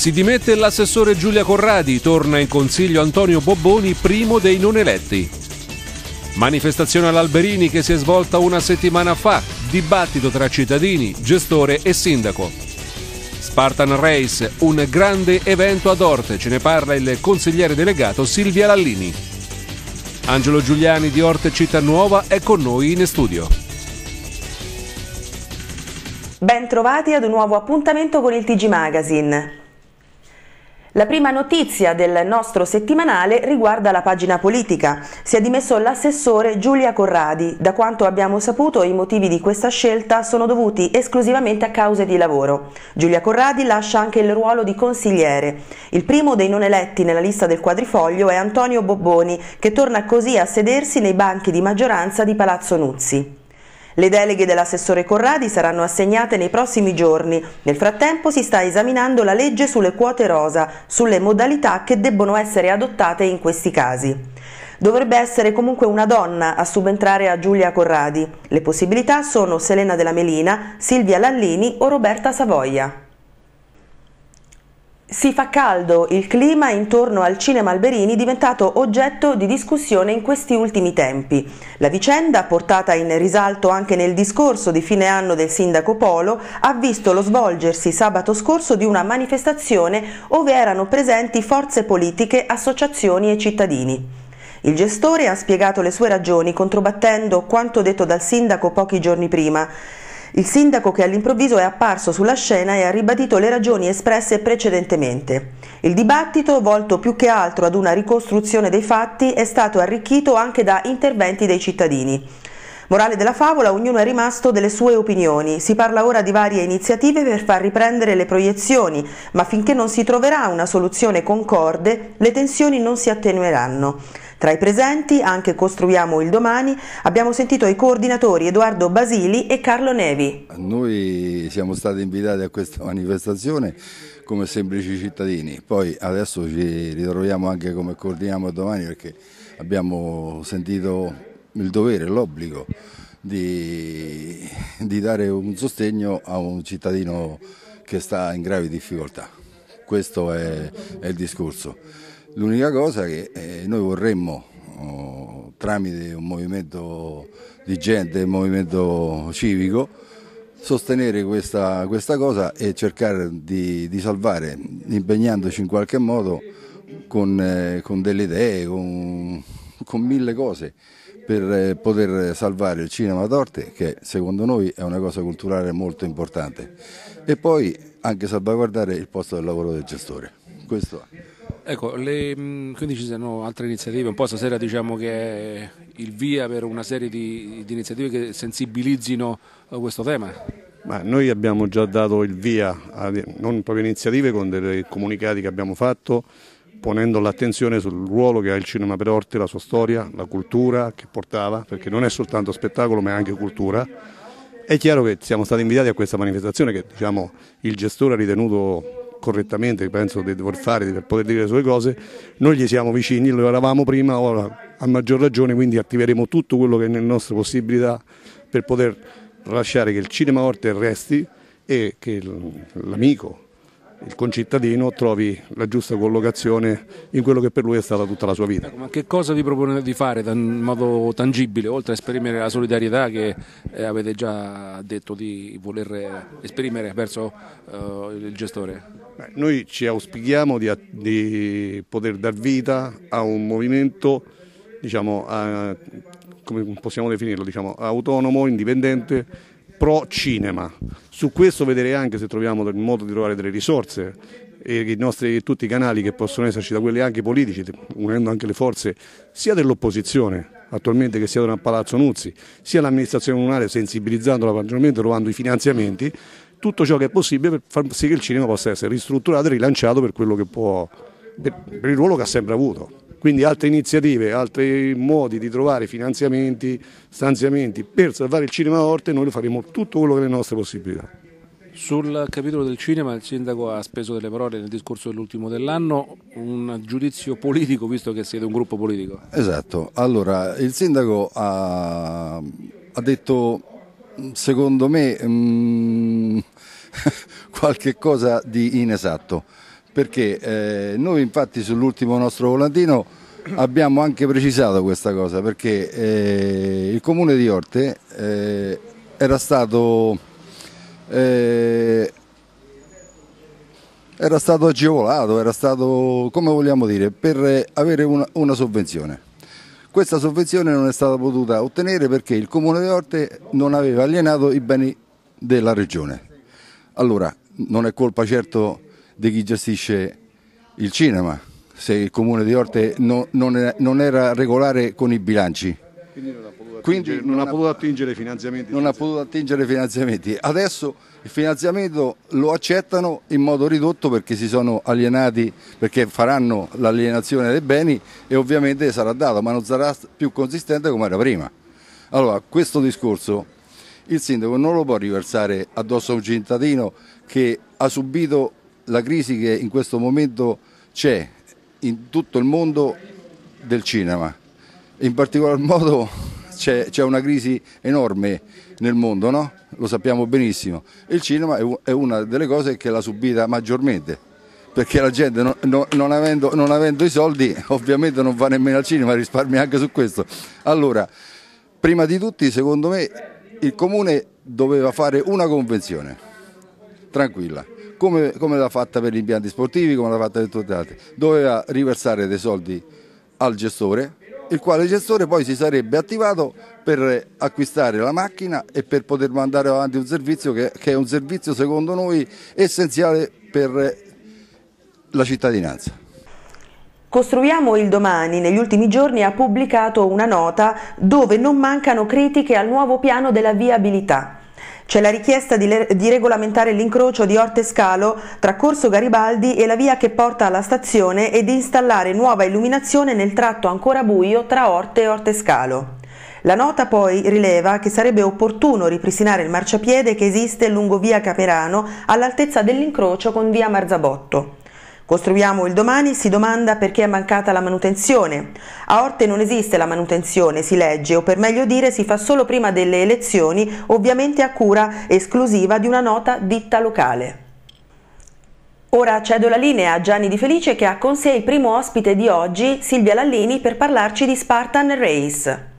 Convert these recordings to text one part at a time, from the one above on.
Si dimette l'assessore Giulia Corradi, torna in consiglio Antonio Bobboni, primo dei non eletti. Manifestazione all'Alberini che si è svolta una settimana fa, dibattito tra cittadini, gestore e sindaco. Spartan Race, un grande evento ad Orte, ce ne parla il consigliere delegato Silvia Lallini. Angelo Giuliani di Orte Città Nuova è con noi in studio. Ben trovati ad un nuovo appuntamento con il TG Magazine. La prima notizia del nostro settimanale riguarda la pagina politica. Si è dimesso l'assessore Giulia Corradi. Da quanto abbiamo saputo i motivi di questa scelta sono dovuti esclusivamente a cause di lavoro. Giulia Corradi lascia anche il ruolo di consigliere. Il primo dei non eletti nella lista del quadrifoglio è Antonio Bobboni, che torna così a sedersi nei banchi di maggioranza di Palazzo Nuzzi. Le deleghe dell'assessore Corradi saranno assegnate nei prossimi giorni. Nel frattempo si sta esaminando la legge sulle quote rosa, sulle modalità che debbono essere adottate in questi casi. Dovrebbe essere comunque una donna a subentrare a Giulia Corradi. Le possibilità sono Selena della Melina, Silvia Lallini o Roberta Savoia. Si fa caldo il clima intorno al cinema Alberini diventato oggetto di discussione in questi ultimi tempi. La vicenda, portata in risalto anche nel discorso di fine anno del sindaco Polo, ha visto lo svolgersi sabato scorso di una manifestazione dove erano presenti forze politiche, associazioni e cittadini. Il gestore ha spiegato le sue ragioni controbattendo quanto detto dal sindaco pochi giorni prima. Il sindaco che all'improvviso è apparso sulla scena e ha ribadito le ragioni espresse precedentemente. Il dibattito, volto più che altro ad una ricostruzione dei fatti, è stato arricchito anche da interventi dei cittadini. Morale della favola, ognuno è rimasto delle sue opinioni. Si parla ora di varie iniziative per far riprendere le proiezioni, ma finché non si troverà una soluzione concorde, le tensioni non si attenueranno. Tra i presenti, anche Costruiamo il domani, abbiamo sentito i coordinatori Edoardo Basili e Carlo Nevi. Noi siamo stati invitati a questa manifestazione come semplici cittadini, poi adesso ci ritroviamo anche come coordiniamo il domani perché abbiamo sentito il dovere, l'obbligo di, di dare un sostegno a un cittadino che sta in gravi difficoltà. Questo è, è il discorso. L'unica cosa che eh, noi vorremmo, oh, tramite un movimento di gente, un movimento civico, sostenere questa, questa cosa e cercare di, di, salvare, impegnandoci in qualche modo con, eh, con delle idee, con, con mille cose per eh, poter salvare il cinema d'orte che secondo noi è una cosa culturale molto importante e poi anche salvaguardare il posto del lavoro del gestore. Questo Ecco, le, mm, quindi ci sono altre iniziative, un po' stasera diciamo che è il via per una serie di, di iniziative che sensibilizzino eh, questo tema. Ma noi abbiamo già dato il via, a, non proprio iniziative, con dei comunicati che abbiamo fatto ponendo l'attenzione sul ruolo che ha il cinema per Orte, la sua storia, la cultura che portava, perché non è soltanto spettacolo ma è anche cultura. È chiaro che siamo stati invitati a questa manifestazione che diciamo, il gestore ha ritenuto correttamente, penso di dover fare per poter dire le sue cose, noi gli siamo vicini, lo eravamo prima, ora a maggior ragione, quindi attiveremo tutto quello che è nelle nostre possibilità per poter lasciare che il cinema Orte resti e che l'amico il concittadino trovi la giusta collocazione in quello che per lui è stata tutta la sua vita. Ma che cosa vi propone di fare in modo tangibile, oltre a esprimere la solidarietà che eh, avete già detto di voler eh, esprimere verso uh, il gestore? Beh, noi ci auspichiamo di, di, poter dar vita a un movimento, diciamo, a, come possiamo definirlo, diciamo, autonomo, indipendente pro cinema. Su questo vedere anche se troviamo il modo di trovare delle risorse e nostri, tutti i canali che possono esserci, da quelli anche politici, unendo anche le forze sia dell'opposizione attualmente che sia da Palazzo Nuzzi, sia l'amministrazione comunale sensibilizzandola maggiormente, trovando i finanziamenti, tutto ciò che è possibile per far sì che il cinema possa essere ristrutturato e rilanciato per, può, per, per il ruolo che ha sempre avuto. Quindi altre iniziative, altri modi di trovare finanziamenti, stanziamenti per salvare il cinema orte, noi lo faremo tutto quello che è le nostre possibilità. Sul capitolo del cinema il sindaco ha speso delle parole nel discorso dell'ultimo dell'anno, un giudizio politico visto che siete un gruppo politico. Esatto, allora il sindaco ha, ha detto secondo me mh, mm, qualche cosa di inesatto perché eh, noi infatti sull'ultimo nostro volantino abbiamo anche precisato questa cosa perché eh, il comune di Orte eh, era stato eh, era stato agevolato, era stato, come vogliamo dire, per avere una, una, sovvenzione. Questa sovvenzione non è stata potuta ottenere perché il Comune di Orte non aveva alienato i beni della Regione. Allora, non è colpa certo di chi gestisce il cinema, se il comune di Orte no, non, non, era regolare con i bilanci. Quindi non ha potuto attingere, non non ha potuto attingere finanziamenti. Non ha potuto attingere finanziamenti. Adesso il finanziamento lo accettano in modo ridotto perché si sono alienati, perché faranno l'alienazione dei beni e ovviamente sarà dato, ma non sarà più consistente come era prima. Allora, questo discorso il sindaco non lo può riversare addosso a un cittadino che ha subito la crisi che in questo momento c'è in tutto il mondo del cinema. In particolar modo c'è, c'è una crisi enorme nel mondo, no? lo sappiamo benissimo. Il cinema è una delle cose che l'ha subita maggiormente perché la gente non, non, non, avendo, non, avendo, i soldi ovviamente non va nemmeno al cinema, risparmia anche su questo. Allora, prima di tutti secondo me il comune doveva fare una convenzione, tranquilla, come, come l'ha fatta per gli impianti sportivi, come l'ha fatta per tutti gli altri, doveva riversare dei soldi al gestore, il quale gestore poi si sarebbe attivato per acquistare la macchina e per poter mandare avanti un servizio che, che è un servizio secondo noi essenziale per la cittadinanza. Costruiamo il domani negli ultimi giorni ha pubblicato una nota dove non mancano critiche al nuovo piano della viabilità. C'è la richiesta di, di regolamentare l'incrocio di Orte Scalo tra Corso Garibaldi e la via che porta alla stazione e di installare nuova illuminazione nel tratto ancora buio tra Orte e Orte Scalo. La nota poi rileva che sarebbe opportuno ripristinare il marciapiede che esiste lungo via Camerano all'altezza dell'incrocio con via Marzabotto. Costruiamo il domani si domanda perché è mancata la manutenzione. A Orte non esiste la manutenzione, si legge, o per meglio dire si fa solo prima delle elezioni, ovviamente a cura esclusiva di una nota ditta locale. Ora cedo la linea a Gianni Di Felice che ha con sé il primo ospite di oggi, Silvia Lallini, per parlarci di Spartan Race.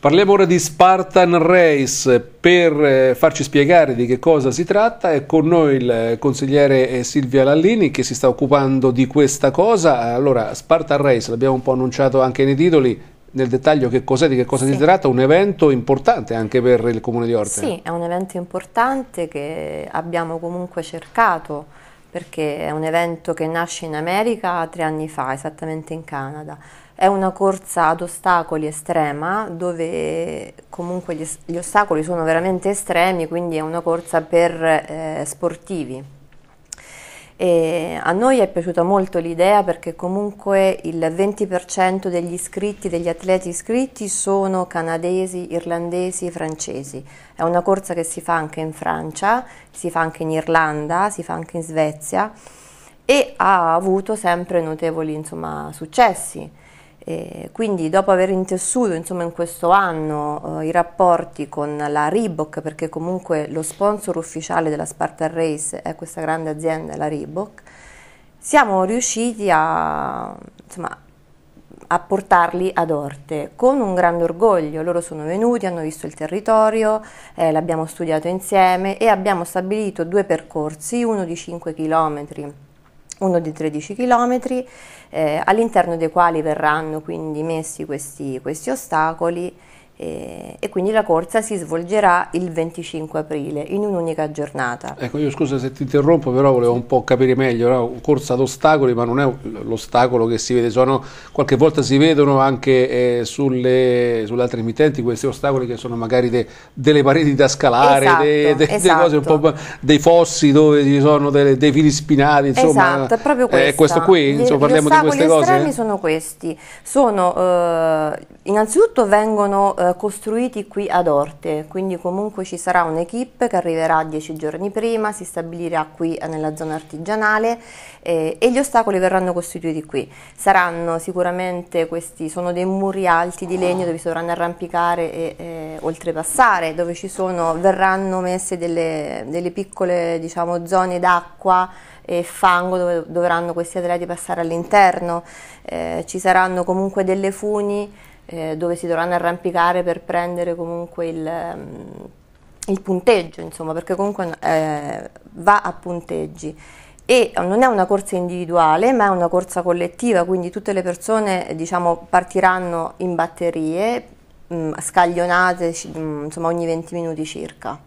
Parliamo ora di Spartan Race per eh, farci spiegare di che cosa si tratta. È con noi il eh, consigliere eh, Silvia Lallini che si sta occupando di questa cosa. Allora, Spartan Race, l'abbiamo un po' annunciato anche nei titoli, nel dettaglio che cos'è, di che cosa sì. si tratta, un evento importante anche per il Comune di Orte. Sì, è un evento importante che abbiamo comunque cercato perché è un evento che nasce in America tre anni fa, esattamente in Canada è una corsa ad ostacoli estrema dove comunque gli, gli ostacoli sono veramente estremi, quindi è una corsa per eh, sportivi. E a noi è piaciuta molto l'idea perché comunque il 20% degli iscritti, degli atleti iscritti sono canadesi, irlandesi, francesi. È una corsa che si fa anche in Francia, si fa anche in Irlanda, si fa anche in Svezia e ha avuto sempre notevoli insomma, successi. Eh, quindi dopo aver intessuto insomma, in questo anno eh, i rapporti con la Reebok, perché comunque lo sponsor ufficiale della Spartan Race è questa grande azienda, la Reebok, siamo riusciti a, insomma, a portarli ad Orte con un grande orgoglio. Loro sono venuti, hanno visto il territorio, eh, l'abbiamo studiato insieme e abbiamo stabilito due percorsi, uno di 5 chilometri uno di 13 km, eh, all'interno dei quali verranno quindi messi questi, questi ostacoli eh, e quindi la corsa si svolgerà il 25 aprile in un'unica giornata. Ecco, io scusa se ti interrompo, però volevo un po' capire meglio, no? corsa ad ostacoli, ma non è l'ostacolo che si vede, sono, qualche volta si vedono anche eh, sulle, sulle, altre emittenti questi ostacoli che sono magari de, delle pareti da scalare, esatto, de, de, esatto. dei fossi dove ci sono dei, dei fili spinati, insomma. Esatto, è proprio questo. Eh, questo qui, insomma, parliamo di queste cose. Gli estremi sono questi, sono... Eh, Innanzitutto vengono eh, costruiti qui ad Orte, quindi comunque ci sarà un'equipe che arriverà dieci giorni prima, si stabilirà qui eh, nella zona artigianale eh, e gli ostacoli verranno costituiti qui. Saranno sicuramente questi, sono dei muri alti di legno dove si dovranno arrampicare e eh, oltrepassare, dove sono, verranno messe delle, delle piccole diciamo, zone d'acqua e fango dove dovranno questi atleti passare all'interno, eh, ci saranno comunque delle funi eh, dove si dovranno arrampicare per prendere comunque il, ehm, il punteggio, insomma, perché comunque eh, va a punteggi. E non è una corsa individuale, ma è una corsa collettiva, quindi tutte le persone diciamo, partiranno in batterie, mh, mm, scaglionate mh, mm, insomma, ogni 20 minuti circa.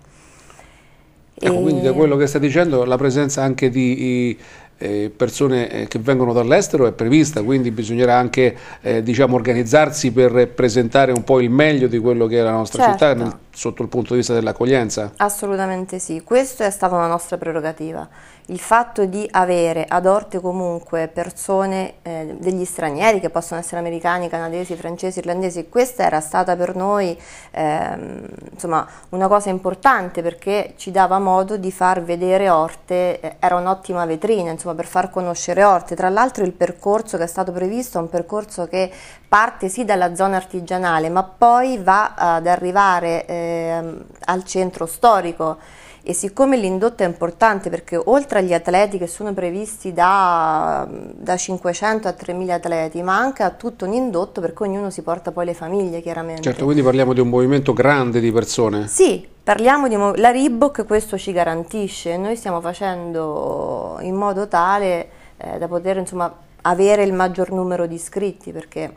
Ecco, quindi da quello che sta dicendo la presenza anche di eh, persone eh, che vengono dall'estero è prevista, quindi bisognerà anche eh, diciamo, organizzarsi per presentare un po' il meglio di quello che è la nostra certo. città nel, sotto il punto di vista dell'accoglienza. Assolutamente sì, questa è stata una nostra prerogativa il fatto di avere ad orte comunque persone eh, degli stranieri che possono essere americani, canadesi, francesi, irlandesi, questa era stata per noi ehm, insomma, una cosa importante perché ci dava modo di far vedere Orte, eh, era un'ottima vetrina insomma, per far conoscere Orte. Tra l'altro il percorso che è stato previsto è un percorso che parte sì dalla zona artigianale ma poi va ad arrivare ehm, al centro storico e siccome l'indotto è importante perché oltre agli atleti che sono previsti da, da 500 a 3000 atleti ma anche a tutto un indotto perché ognuno si porta poi le famiglie chiaramente certo quindi parliamo di un movimento grande di persone sì parliamo di la Riboc questo ci garantisce noi stiamo facendo in modo tale eh, da poter insomma avere il maggior numero di iscritti perché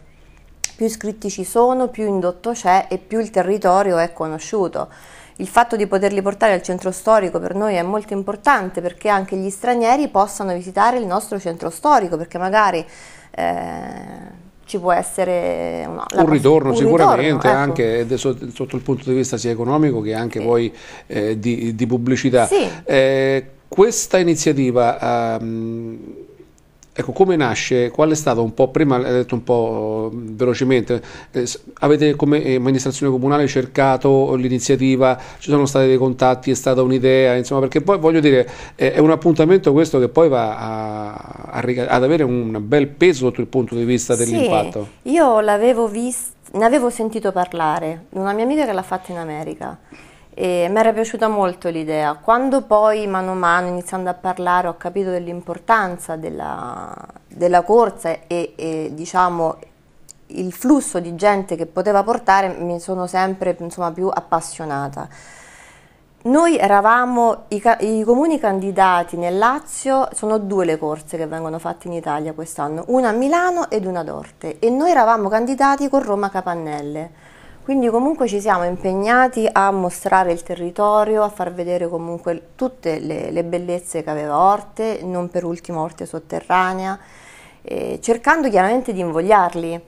più iscritti ci sono, più indotto c'è e più il territorio è conosciuto. Il fatto di poterli portare al centro storico per noi è molto importante perché anche gli stranieri possano visitare il nostro centro storico, perché magari eh, ci può essere eh, no, un ritorno un sicuramente ritorno, ecco. anche ecco. sotto il punto di vista sia economico che anche sì. poi eh, di, di, pubblicità. Sì. Eh, questa iniziativa... Um, Ecco, come nasce? Qual è stato un po', prima l'hai detto un po' velocemente, eh, avete come amministrazione comunale cercato l'iniziativa, ci sono stati dei contatti, è stata un'idea, insomma, perché poi voglio dire, eh, è un appuntamento questo che poi va a, a, ad avere un bel peso sotto il punto di vista dell'impatto. Sì, io l'avevo visto, ne avevo sentito parlare, una mia amica che l'ha fatta in America e mi era piaciuta molto l'idea. Quando poi mano a mano, iniziando a parlare, ho capito dell'importanza della, della, corsa e, e diciamo, il flusso di gente che poteva portare, mi sono sempre insomma, più appassionata. Noi eravamo i, i, comuni candidati nel Lazio, sono due le corse che vengono fatte in Italia quest'anno, una a Milano ed una ad Orte e noi eravamo candidati con Roma Capannelle. Quindi comunque ci siamo impegnati a mostrare il territorio, a far vedere comunque tutte le, le bellezze che aveva Orte, non per ultimo Orte sotterranea, eh, cercando chiaramente di invogliarli.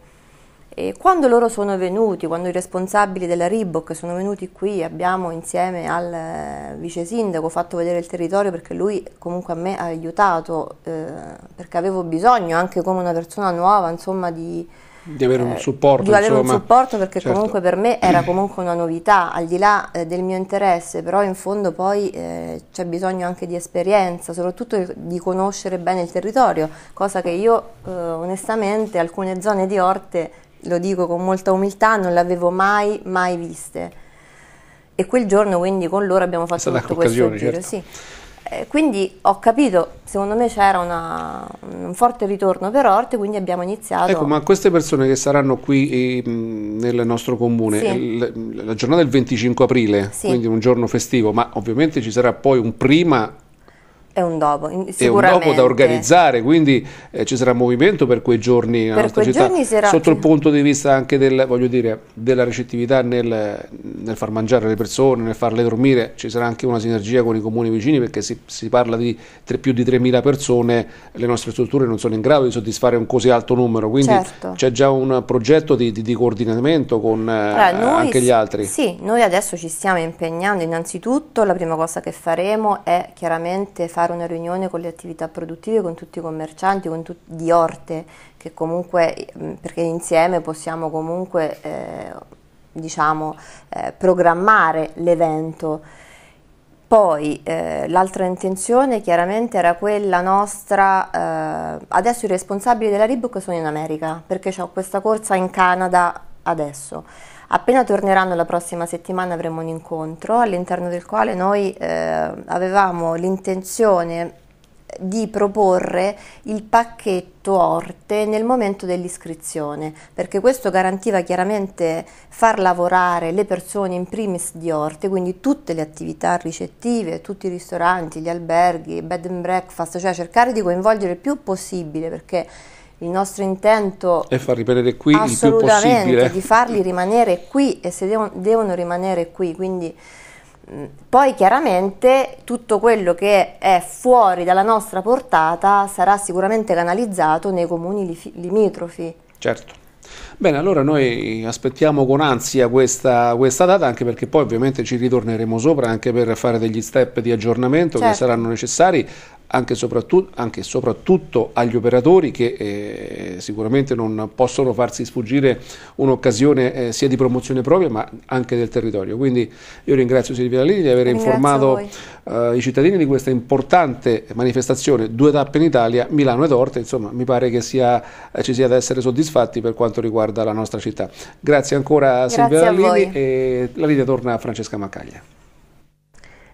E quando loro sono venuti, quando i responsabili della Riboc sono venuti qui, abbiamo insieme al eh, vice sindaco fatto vedere il territorio perché lui comunque a me ha aiutato, eh, perché avevo bisogno anche come una persona nuova, insomma, di, di avere un eh, supporto. Di avere insomma. un supporto perché certo. comunque per me era comunque una novità, al di là eh, del mio interesse, però in fondo poi eh, c'è bisogno anche di esperienza, soprattutto di conoscere bene il territorio, cosa che io eh, onestamente alcune zone di Orte, lo dico con molta umiltà, non le avevo mai, mai viste. E quel giorno quindi con loro abbiamo fatto tutto questo giro, certo. sì. Eh, quindi ho capito, secondo me c'era una, un forte ritorno per Orte, quindi abbiamo iniziato. Ecco, ma queste persone che saranno qui ehm, nel nostro comune, sì. la, la giornata del 25 aprile, sì. quindi un giorno festivo, ma ovviamente ci sarà poi un prima è un dopo, È un dopo da organizzare, quindi eh, ci sarà movimento per quei giorni per quei città, giorni sarà... sotto il punto di vista anche del, voglio dire, della recettività nel, nel, far mangiare le persone, nel farle dormire, ci sarà anche una sinergia con i comuni vicini perché si, si parla di tre, più di 3.000 persone, le nostre strutture non sono in grado di soddisfare un così alto numero, quindi certo. c'è già un progetto di, di, di coordinamento con eh, allora, eh, anche gli altri. Sì, noi adesso ci stiamo impegnando, innanzitutto la prima cosa che faremo è chiaramente fare fare una riunione con le attività produttive, con tutti i commercianti, con tutti di Orte, che comunque, perché insieme possiamo comunque eh, diciamo, eh, programmare l'evento. Poi eh, l'altra intenzione chiaramente era quella nostra, eh, adesso i responsabili della Rebook sono in America perché ho questa corsa in Canada adesso. Appena torneranno la prossima settimana avremo un incontro all'interno del quale noi eh, avevamo l'intenzione di proporre il pacchetto orte nel momento dell'iscrizione, perché questo garantiva chiaramente far lavorare le persone in primis di orte, quindi tutte le attività ricettive, tutti i ristoranti, gli alberghi, bed and breakfast, cioè cercare di coinvolgere il più possibile perché il nostro intento è far rimanere qui il più di farli rimanere qui e se devono, devono rimanere qui, quindi mm, poi chiaramente tutto quello che è fuori dalla nostra portata sarà sicuramente canalizzato nei comuni li, limitrofi. Certo. Bene, allora noi aspettiamo con ansia questa, questa, data, anche perché poi ovviamente ci ritorneremo sopra anche per fare degli step di aggiornamento certo. che saranno necessari anche e soprattutto, soprattutto, agli operatori che eh, sicuramente non possono farsi sfuggire un'occasione eh, sia di promozione propria ma anche del territorio. Quindi io ringrazio Silvia Lini di aver ringrazio informato eh, i cittadini di questa importante manifestazione, due tappe in Italia, Milano ed Orte, insomma mi pare che sia, eh, ci sia da essere soddisfatti per quanto riguarda la nostra città. Grazie ancora a Silvia Lini e la linea torna a Francesca Maccaglia.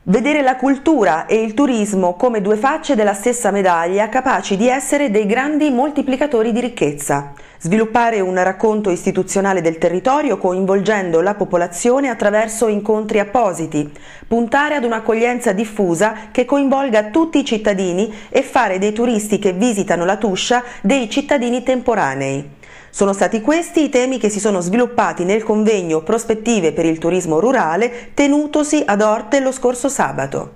Vedere la cultura e il turismo come due facce della stessa medaglia capaci di essere dei grandi moltiplicatori di ricchezza. Sviluppare un racconto istituzionale del territorio coinvolgendo la popolazione attraverso incontri appositi. Puntare ad un'accoglienza diffusa che coinvolga tutti i cittadini e fare dei turisti che visitano la Tuscia dei cittadini temporanei. Sono stati questi i temi che si sono sviluppati nel convegno Prospettive per il turismo rurale tenutosi ad Orte lo scorso sabato.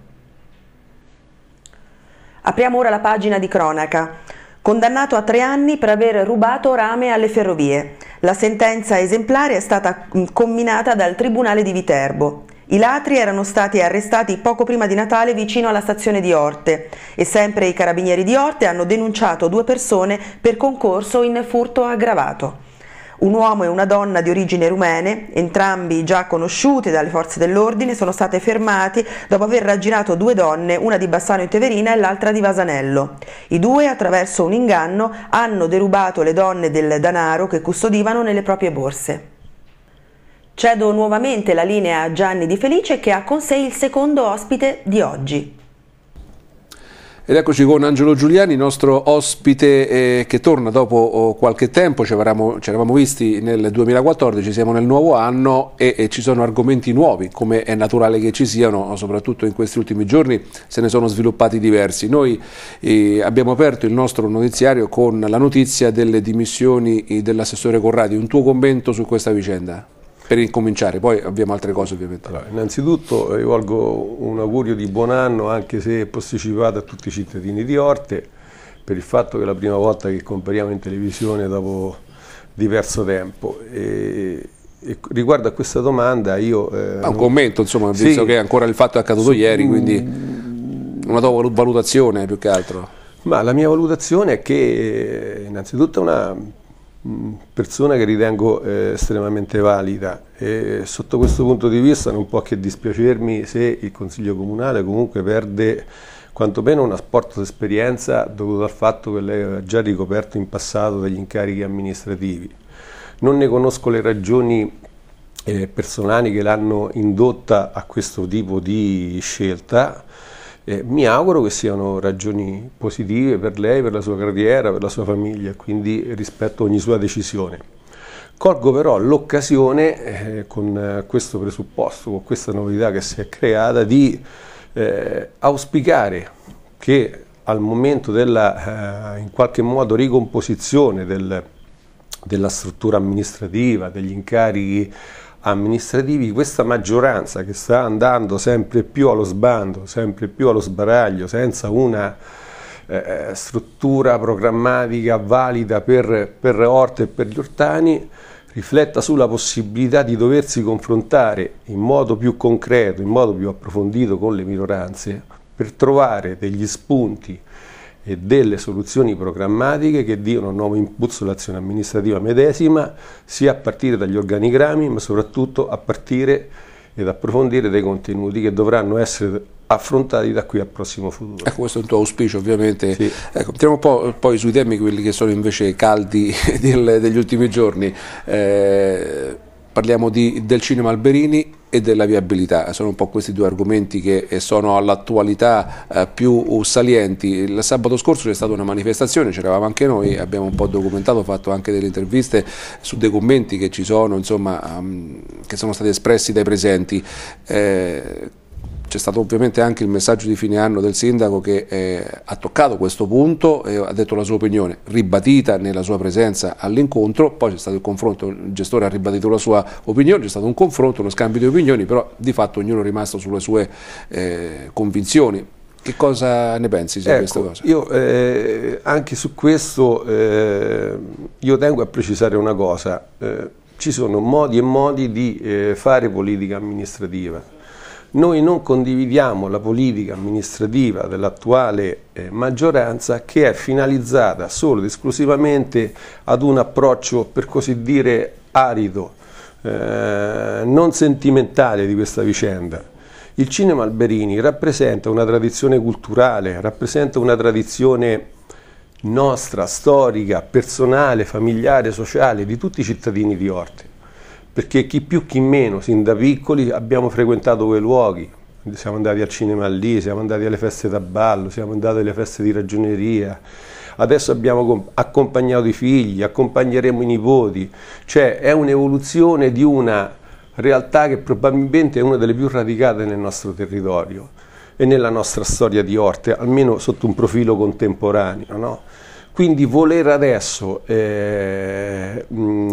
Apriamo ora la pagina di cronaca. Condannato a tre anni per aver rubato rame alle ferrovie. La sentenza esemplare è stata mm, comminata dal Tribunale di Viterbo. I ladri erano stati arrestati poco prima di Natale vicino alla stazione di Orte e sempre i carabinieri di Orte hanno denunciato due persone per concorso in furto aggravato. Un uomo e una donna di origine rumene, entrambi già conosciuti dalle forze dell'ordine, sono stati fermati dopo aver raggirato due donne, una di Bassano in Teverina e l'altra di Vasanello. I due, attraverso un inganno, hanno derubato le donne del danaro che custodivano nelle proprie borse. Cedo nuovamente la linea a Gianni Di Felice che ha con sé il secondo ospite di oggi. Ed eccoci con Angelo Giuliani, nostro ospite eh, che torna dopo oh, qualche tempo, ci eravamo, ci eravamo, visti nel 2014, siamo nel nuovo anno e, e, ci sono argomenti nuovi, come è naturale che ci siano, soprattutto in questi ultimi giorni se ne sono sviluppati diversi. Noi eh, abbiamo aperto il nostro notiziario con la notizia delle dimissioni eh, dell'assessore Corradi, un tuo commento su questa vicenda? per incominciare, poi abbiamo altre cose ovviamente. Allora, innanzitutto eh, rivolgo un augurio di buon anno, anche se posticipato a tutti i cittadini di Orte, per il fatto che è la prima volta che compariamo in televisione dopo diverso tempo. E, e riguardo a questa domanda io... Eh, ah, un commento, insomma, sì, visto che ancora il fatto è accaduto sì, ieri, quindi mm. una tua valutazione più che altro? Ma la mia valutazione è che eh, innanzitutto è una persona che ritengo eh, estremamente valida e sotto questo punto di vista non può che dispiacermi se il Consiglio Comunale comunque perde quantomeno un apporto d'esperienza dovuto al fatto che lei ha già ricoperto in passato degli incarichi amministrativi. Non ne conosco le ragioni eh, personali che l'hanno indotta a questo tipo di scelta, eh, mi auguro che siano ragioni positive per lei, per la sua carriera, per la sua famiglia, quindi rispetto a ogni sua decisione. Colgo però l'occasione, eh, con eh, questo presupposto, con questa novità che si è creata, di eh, auspicare che al momento della, eh, in qualche modo, ricomposizione del, della struttura amministrativa, degli incarichi amministrativi, questa maggioranza che sta andando sempre più allo sbando, sempre più allo sbaraglio, senza una eh, struttura programmatica valida per, per Orte e per gli Ortani, rifletta sulla possibilità di doversi confrontare in modo più concreto, in modo più approfondito con le minoranze, per trovare degli spunti e delle soluzioni programmatiche che diano un nuovo impulso all'azione amministrativa medesima, sia a partire dagli organigrammi, ma soprattutto a partire ed approfondire dei contenuti che dovranno essere affrontati da qui al prossimo futuro. Ecco, questo è il tuo auspicio ovviamente. Sì. Ecco, entriamo un po' poi sui temi, quelli che sono invece caldi degli ultimi giorni. Eh, parliamo di, del cinema Alberini, e della viabilità. Sono un po' questi due argomenti che eh, sono all'attualità eh, più uh, salienti. Il sabato scorso c'è stata una manifestazione, c'eravamo anche noi, abbiamo un po' documentato, fatto anche delle interviste su dei commenti che ci sono, insomma, ehm, che sono stati espressi dai presenti. Eh, c'è stato ovviamente anche il messaggio di fine anno del sindaco che eh, ha toccato questo punto, eh, ha detto la sua opinione ribadita nella sua presenza all'incontro, poi c'è stato il confronto, il gestore ha ribadito la sua opinione, c'è stato un confronto, uno scambio di opinioni, però di fatto ognuno è rimasto sulle sue eh, convinzioni. Che cosa ne pensi di ecco, questa cosa? Io eh, anche su questo eh, io tengo a precisare una cosa, eh, ci sono modi e modi di fare politica amministrativa noi non condividiamo la politica amministrativa dell'attuale eh, maggioranza che è finalizzata solo ed esclusivamente ad un approccio per così dire arido, eh, non sentimentale di questa vicenda. Il cinema Alberini rappresenta una tradizione culturale, rappresenta una tradizione nostra, storica, personale, familiare, sociale, di tutti i cittadini di Orte perché chi più chi meno, sin da piccoli abbiamo frequentato quei luoghi, siamo andati al cinema lì, siamo andati alle feste da ballo, siamo andati alle feste di ragioneria, adesso abbiamo accompagnato i figli, accompagneremo i nipoti, cioè è un'evoluzione di una realtà che probabilmente è una delle più radicate nel nostro territorio e nella nostra storia di Orte, almeno sotto un profilo contemporaneo. No? Quindi voler adesso eh, mh,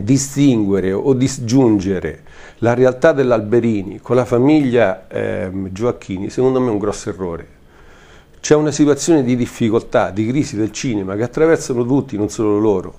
distinguere o disgiungere la realtà dell'Alberini con la famiglia eh, Gioacchini, secondo me è un grosso errore. C'è una situazione di difficoltà, di crisi del cinema che attraversano tutti, non solo loro.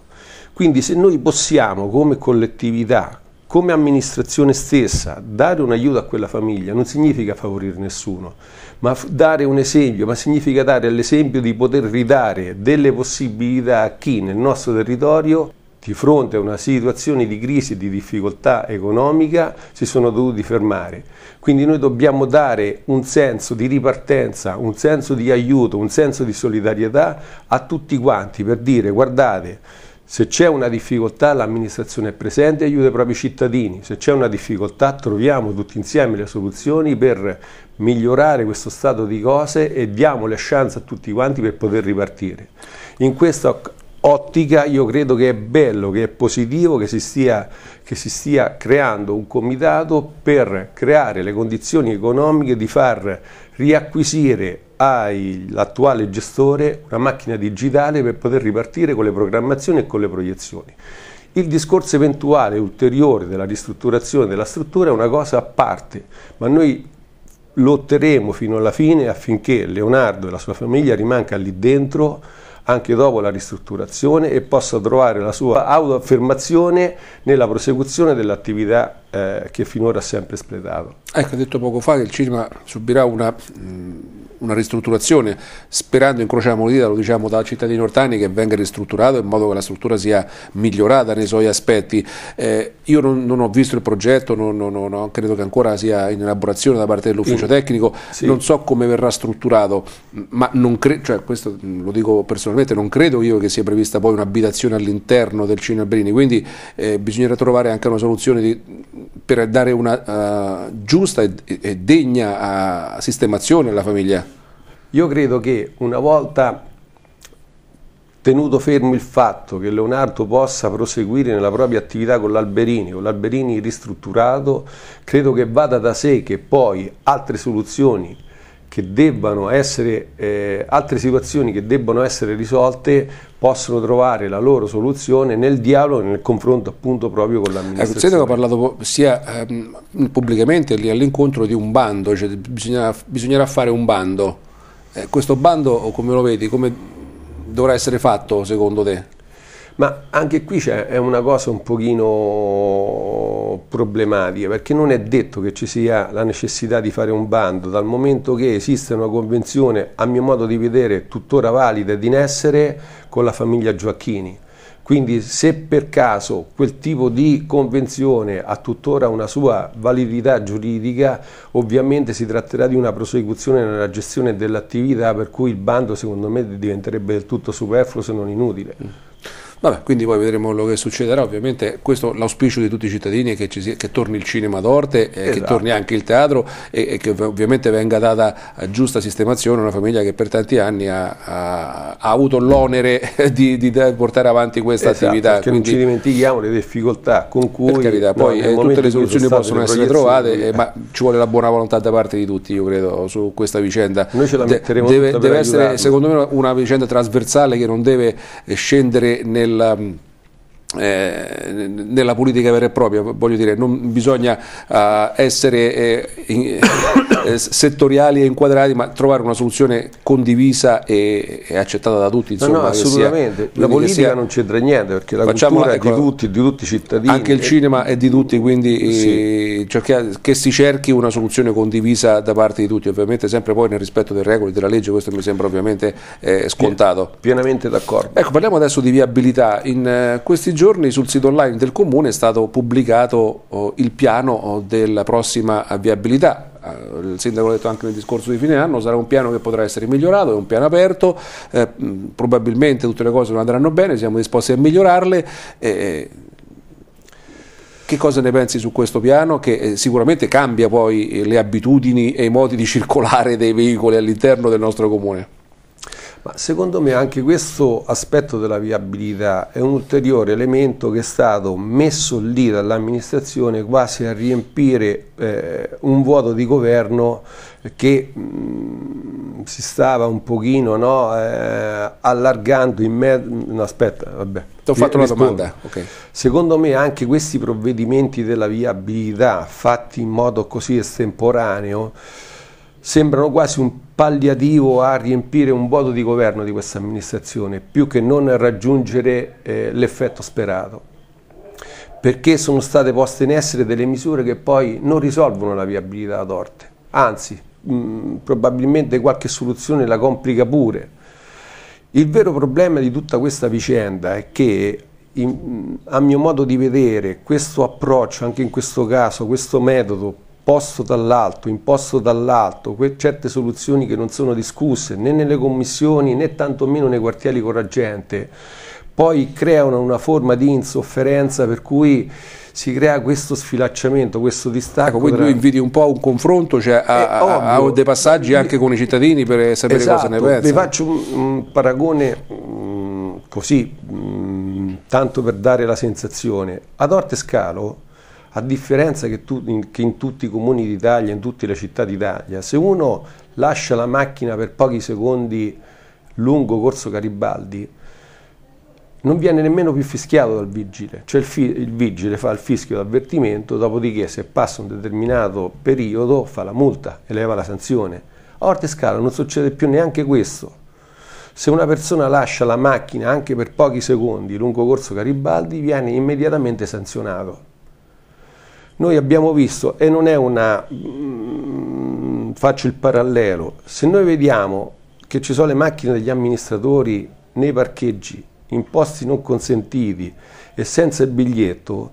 Quindi se noi possiamo come collettività, come amministrazione stessa, dare un aiuto a quella famiglia non significa favorire nessuno, ma dare un esempio, ma significa dare l'esempio di poter ridare delle possibilità a chi nel nostro territorio di fronte a una situazione di crisi e di difficoltà economica si sono dovuti fermare. Quindi noi dobbiamo dare un senso di ripartenza, un senso di aiuto, un senso di solidarietà a tutti quanti per dire guardate, se c'è una difficoltà l'amministrazione è presente e aiuta i propri cittadini, se c'è una difficoltà troviamo tutti insieme le soluzioni per migliorare questo stato di cose e diamo la chance a tutti quanti per poter ripartire. In questa ottica io credo che è bello, che è positivo che si, stia, che si stia creando un comitato per creare le condizioni economiche di far riacquisire all'attuale gestore una macchina digitale per poter ripartire con le programmazioni e con le proiezioni. Il discorso eventuale ulteriore della ristrutturazione della struttura è una cosa a parte, ma noi lotteremo fino alla fine affinché Leonardo e la sua famiglia rimanga lì dentro anche dopo la ristrutturazione e possa trovare la sua autoaffermazione nella prosecuzione dell'attività eh, che finora ha sempre espletato. Ecco, ha detto poco fa che il cinema subirà una mh, mm, una ristrutturazione, sperando, incrociamo le dita, lo diciamo dalla città di Nortani, che venga ristrutturato in modo che la struttura sia migliorata nei suoi aspetti. Eh, io non, non, ho visto il progetto, non, non, credo che ancora sia in elaborazione da parte dell'ufficio mm. tecnico, sì. non so come verrà strutturato, ma non credo, cioè, questo lo dico personalmente, non credo io che sia prevista poi un'abitazione all'interno del Cinebrini, quindi eh, bisognerà trovare anche una soluzione di, per dare una uh, giusta e, e degna uh, sistemazione alla famiglia. Io credo che una volta tenuto fermo il fatto che Leonardo possa proseguire nella propria attività con l'Alberini, con l'Alberini ristrutturato, credo che vada da sé che poi altre soluzioni che debbano essere, eh, altre situazioni che debbano essere risolte possono trovare la loro soluzione nel dialogo e nel confronto appunto proprio con l'amministrazione. Il sindaco ecco, ha parlato sia eh, pubblicamente all'incontro di un bando, cioè bisognerà, bisognerà fare un bando eh, questo bando, come lo vedi, come dovrà essere fatto secondo te? Ma anche qui c'è una cosa un pochino problematica, perché non è detto che ci sia la necessità di fare un bando, dal momento che esiste una convenzione, a mio modo di vedere, tuttora valida ed in essere con la famiglia Gioacchini quindi se per caso quel tipo di convenzione ha tuttora una sua validità giuridica, ovviamente si tratterà di una prosecuzione nella gestione dell'attività per cui il bando secondo me diventerebbe del tutto superfluo se non inutile. Vabbè, quindi poi vedremo quello che succederà. Ovviamente questo è l'auspicio di tutti i cittadini è che, sia, che torni il cinema d'orte, eh, esatto. che torni anche il teatro e, e, che ovviamente venga data eh, giusta sistemazione a una famiglia che per tanti anni ha, ha, ha avuto l'onere di, di, portare avanti questa esatto, attività. Perché quindi, non ci dimentichiamo le difficoltà con cui... Per carità, poi no, eh, tutte le soluzioni possono essere trovate, eh, ma ci vuole la buona volontà da parte di tutti, io credo, su questa vicenda. Noi ce la metteremo. De- deve, deve essere, secondo me, una vicenda trasversale che non deve eh, scendere nel وسلم eh, nella politica vera e propria, voglio dire, non bisogna eh, essere eh, in, eh, settoriali e inquadrati, ma trovare una soluzione condivisa e, e accettata da tutti. Insomma, no, no, assolutamente. Sia, la politica sia, non c'entra niente perché la Facciamo, cultura ecco, è di tutti, di tutti i cittadini. Anche il cinema è di tutti, quindi sì. Eh, cerchia, cioè che si cerchi una soluzione condivisa da parte di tutti, ovviamente sempre poi nel rispetto delle regole, della legge, questo mi sembra ovviamente eh, scontato. Pienamente d'accordo. Ecco, parliamo adesso di viabilità. In questi giorni giorni sul sito online del comune è stato pubblicato oh, il piano oh, della prossima viabilità eh, il sindaco l'ha detto anche nel discorso di fine anno, sarà un piano che potrà essere migliorato, è un piano aperto, eh, probabilmente tutte le cose non andranno bene, siamo disposti a migliorarle. Eh, eh, che cosa ne pensi su questo piano che eh, sicuramente cambia poi eh, le abitudini e i modi di circolare dei veicoli all'interno del nostro comune? Ma secondo me anche questo aspetto della viabilità è un ulteriore elemento che è stato messo lì dall'amministrazione quasi a riempire eh, un vuoto di governo che mh, mm, si stava un pochino no, eh, allargando in mezzo... No, aspetta, vabbè. Ti ho fatto una domanda. Okay. Secondo me anche questi provvedimenti della viabilità fatti in modo così estemporaneo sembrano quasi un palliativo a riempire un vuoto di governo di questa amministrazione, più che non raggiungere eh, l'effetto sperato perché sono state poste in essere delle misure che poi non risolvono la viabilità ad orte, anzi mh, probabilmente qualche soluzione la complica pure. Il vero problema di tutta questa vicenda è che in, a mio modo di vedere questo approccio, anche in questo caso, questo metodo imposto dall'alto, imposto dall'alto, certe soluzioni che non sono discusse né nelle commissioni né tantomeno nei quartieri con la gente, poi creano una forma di insofferenza per cui si crea questo sfilacciamento, questo distacco. Ecco, quindi tra... tu inviti un po' a un confronto, cioè a, eh, a, a dei passaggi anche con i cittadini per sapere esatto, cosa ne pensano. Vi faccio un, un paragone um, così, um, tanto per dare la sensazione. Ad Orte Scalo a differenza che, tu, in, che in tutti i comuni d'Italia, in tutte le città d'Italia, se uno lascia la macchina per pochi secondi lungo Corso Garibaldi, non viene nemmeno più fischiato dal vigile, cioè il, fi- il vigile fa il fischio d'avvertimento, dopodiché se passa un determinato periodo fa la multa, eleva la sanzione. A Orte Scala non succede più neanche questo. Se una persona lascia la macchina anche per pochi secondi lungo Corso Garibaldi viene immediatamente sanzionato. Noi abbiamo visto, e non è una... Mh, mm, faccio il parallelo, se noi vediamo che ci sono le macchine degli amministratori nei parcheggi, in posti non consentiti e senza il biglietto,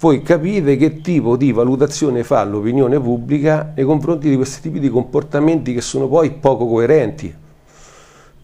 voi capite che tipo di valutazione fa l'opinione pubblica nei confronti di questi tipi di comportamenti che sono poi poco coerenti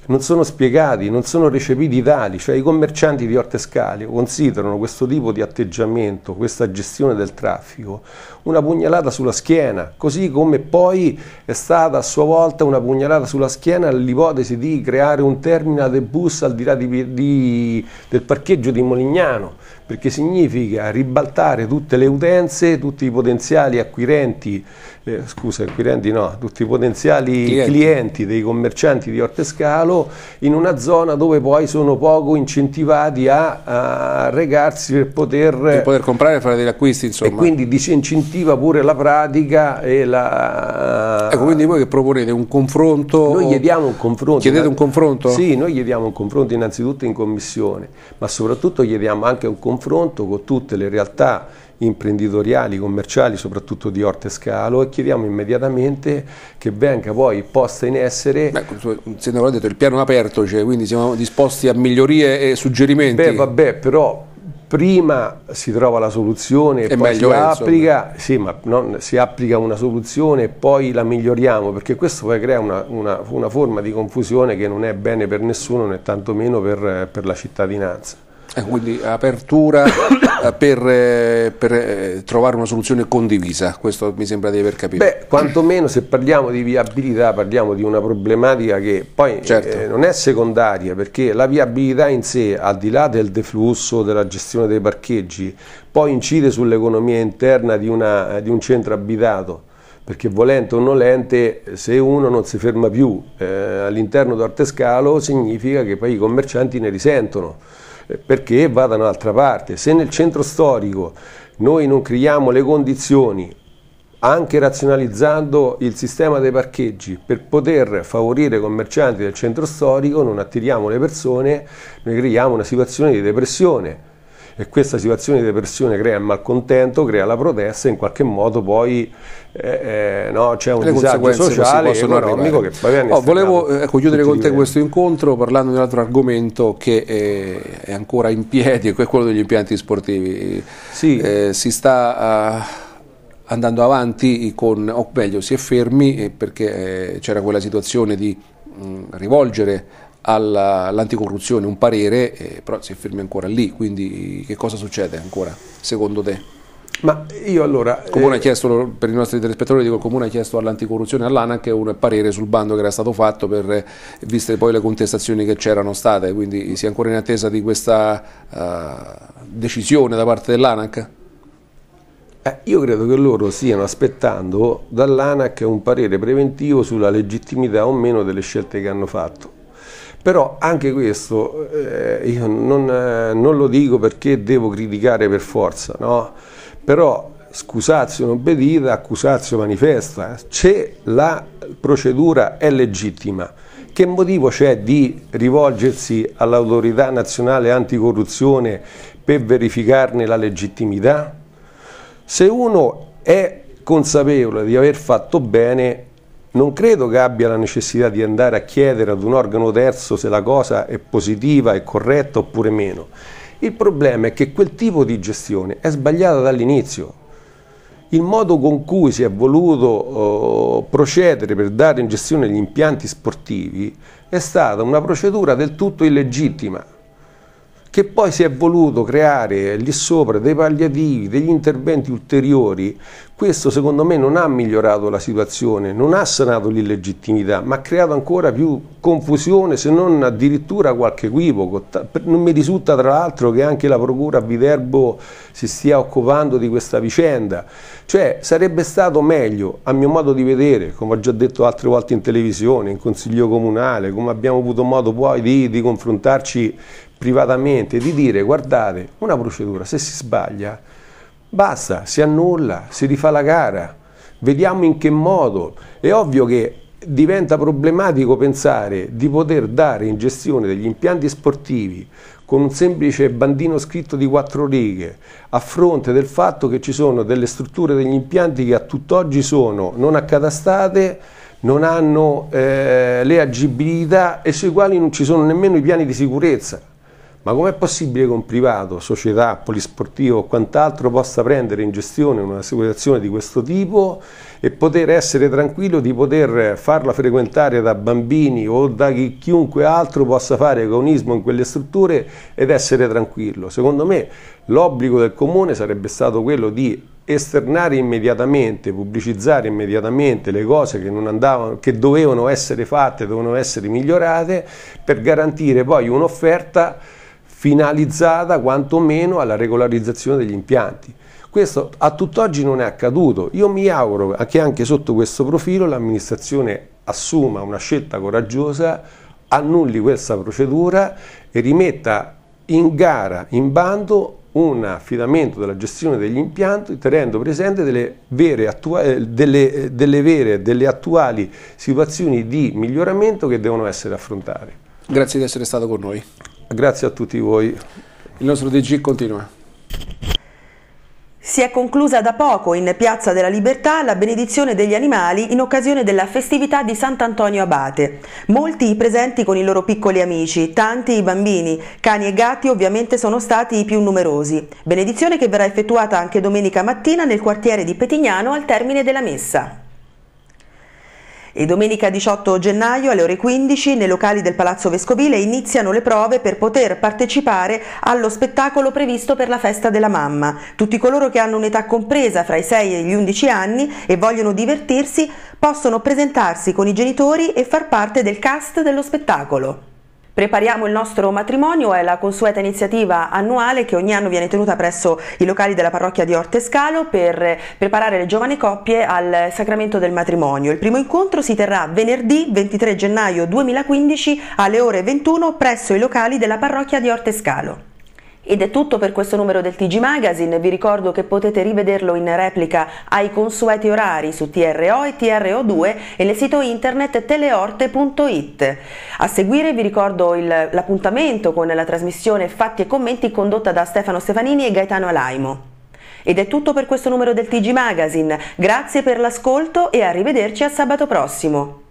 non sono spiegati, non sono recepiti tali, cioè i commercianti di orte scale considerano questo tipo di atteggiamento, questa gestione del traffico, una pugnalata sulla schiena, così come poi è stata a sua volta una pugnalata sulla schiena l'ipotesi di creare un terminal del bus al di là di, di, del parcheggio di Molignano, perché significa ribaltare tutte le utenze, tutti i potenziali acquirenti eh, scusa, acquirenti no, tutti i potenziali clienti. clienti dei commercianti di Ortescalo in una zona dove poi sono poco incentivati a, a recarsi per poter, per poter comprare e fare degli acquisti. Insomma. E quindi disincentiva pure la pratica e la... Ecco, quindi voi che proponete un confronto? Noi chiediamo un confronto. Chiedete un confronto? Sì, noi chiediamo un confronto innanzitutto in commissione, ma soprattutto chiediamo anche un confronto con tutte le realtà imprenditoriali, commerciali, soprattutto di Orte Scalo e chiediamo immediatamente che venga poi posta in essere... Beh, se ne detto, il piano è aperto, cioè, quindi siamo disposti a migliorie e suggerimenti. Beh, vabbè, però prima si trova la soluzione e poi si eh, applica, sì, ma non, si applica una soluzione e poi la miglioriamo, perché questo poi crea una, una, una, forma di confusione che non è bene per nessuno né tantomeno per, per la cittadinanza. Eh, quindi apertura eh, per, eh, per, trovare una soluzione condivisa, questo mi sembra di aver capito. Beh, quantomeno se parliamo di viabilità parliamo di una problematica che poi certo. eh, non è secondaria, perché la viabilità in sé, al di là del deflusso, della gestione dei parcheggi, poi incide sull'economia interna di, una, di un centro abitato perché volente o nolente se uno non si ferma più eh, all'interno di Artescalo significa che poi i commercianti ne risentono eh, perché va da un'altra parte. Se nel centro storico noi non creiamo le condizioni anche razionalizzando il sistema dei parcheggi per poter favorire i commercianti del centro storico, non attiriamo le persone, noi creiamo una situazione di depressione e questa situazione di depressione crea il malcontento, crea la protesta e in qualche modo poi eh, eh, no, c'è un Le disagio sociale e economico arrivare. che poi viene oh, Volevo ecco, chiudere con te livelli. questo incontro parlando di un altro argomento che è, eh, è ancora in piedi, che è quello degli impianti sportivi. Sì. Eh, si sta... Uh, andando avanti con, o meglio si è fermi eh, perché c'era quella situazione di mm, rivolgere all'anticorruzione un parere, eh, però si fermi ancora lì, quindi che cosa succede ancora secondo te? Ma io allora... Il Comune eh, ha chiesto, per i nostri telespettatori, dico, il Comune ha chiesto all'anticorruzione e all'ANAC un parere sul bando che era stato fatto, per, eh, viste poi le contestazioni che c'erano state, quindi si è ancora in attesa di questa uh, decisione da parte dell'ANAC? Eh, io credo che loro stiano aspettando dall'ANAC un parere preventivo sulla legittimità o meno delle scelte che hanno fatto però anche questo eh, io non, eh, non, lo dico perché devo criticare per forza, no? Però scusatio non obbedita, accusatio manifesta, se la procedura è legittima, che motivo c'è di rivolgersi all'autorità nazionale anticorruzione per verificarne la legittimità? Se uno è consapevole di aver fatto bene, non credo che abbia la necessità di andare a chiedere ad un organo terzo se la cosa è positiva, è corretta oppure meno. Il problema è che quel tipo di gestione è sbagliata dall'inizio. Il modo con cui si è voluto oh, procedere per dare in gestione gli impianti sportivi è stata una procedura del tutto illegittima, che poi si è voluto creare lì sopra dei palliativi, degli interventi ulteriori questo secondo me non ha migliorato la situazione, non ha sanato l'illegittimità, ma ha creato ancora più confusione se non addirittura qualche equivoco. Non mi risulta tra l'altro che anche la Procura a Viterbo si stia occupando di questa vicenda. Cioè sarebbe stato meglio, a mio modo di vedere, come ho già detto altre volte in televisione, in Consiglio Comunale, come abbiamo avuto modo poi di, di confrontarci privatamente, di dire guardate, una procedura se si sbaglia Basta, si annulla, si rifà la gara, vediamo in che modo. È ovvio che diventa problematico pensare di poter dare in gestione degli impianti sportivi con un semplice bandino scritto di quattro righe, a fronte del fatto che ci sono delle strutture degli impianti che a tutt'oggi sono non accatastate, non hanno eh, le agibilità e sui quali non ci sono nemmeno i piani di sicurezza. Ma com'è possibile che un privato, società, polisportivo o quant'altro possa prendere in gestione una situazione di questo tipo e poter essere tranquillo di poter farla frequentare da bambini o da chi, chiunque altro possa fare agonismo in quelle strutture ed essere tranquillo? Secondo me l'obbligo del comune sarebbe stato quello di esternare immediatamente, pubblicizzare immediatamente le cose che, andavano, che, dovevano essere fatte, dovevano essere migliorate per garantire poi un'offerta finalizzata quantomeno alla regolarizzazione degli impianti. Questo a tutt'oggi non è accaduto. Io mi auguro che anche sotto questo profilo l'amministrazione assuma una scelta coraggiosa, annulli questa procedura e rimetta in gara, in bando, un affidamento della gestione degli impianti tenendo presente delle vere, attuali, eh, delle, eh, delle vere, delle attuali situazioni di miglioramento che devono essere affrontate. Grazie di essere stato con noi. Grazie a tutti voi. Il nostro DG continua. Si è conclusa da poco in Piazza della Libertà la benedizione degli animali in occasione della festività di Sant'Antonio Abate. Molti i presenti con i loro piccoli amici, tanti i bambini, cani e gatti ovviamente sono stati i più numerosi. Benedizione che verrà effettuata anche domenica mattina nel quartiere di Petignano al termine della messa. E domenica 18 gennaio alle ore 15 nei locali del Palazzo Vescovile iniziano le prove per poter partecipare allo spettacolo previsto per la festa della mamma. Tutti coloro che hanno un'età compresa fra i 6 e gli 11 anni e vogliono divertirsi possono presentarsi con i genitori e far parte del cast dello spettacolo. Prepariamo il nostro matrimonio è la consueta iniziativa annuale che ogni anno viene tenuta presso i locali della parrocchia di Orte Scalo per preparare le giovani coppie al sacramento del matrimonio. Il primo incontro si terrà venerdì 23 gennaio 2015 alle ore 21 presso i locali della parrocchia di Orte Scalo. Ed è tutto per questo numero del TG Magazine, vi ricordo che potete rivederlo in replica ai consueti orari su TRO e TRO2 e nel sito internet teleorte.it. A seguire vi ricordo l'appuntamento con la trasmissione Fatti e Commenti condotta da Stefano Stefanini e Gaetano Alaimo. Ed è tutto per questo numero del TG Magazine, grazie per l'ascolto e arrivederci a sabato prossimo.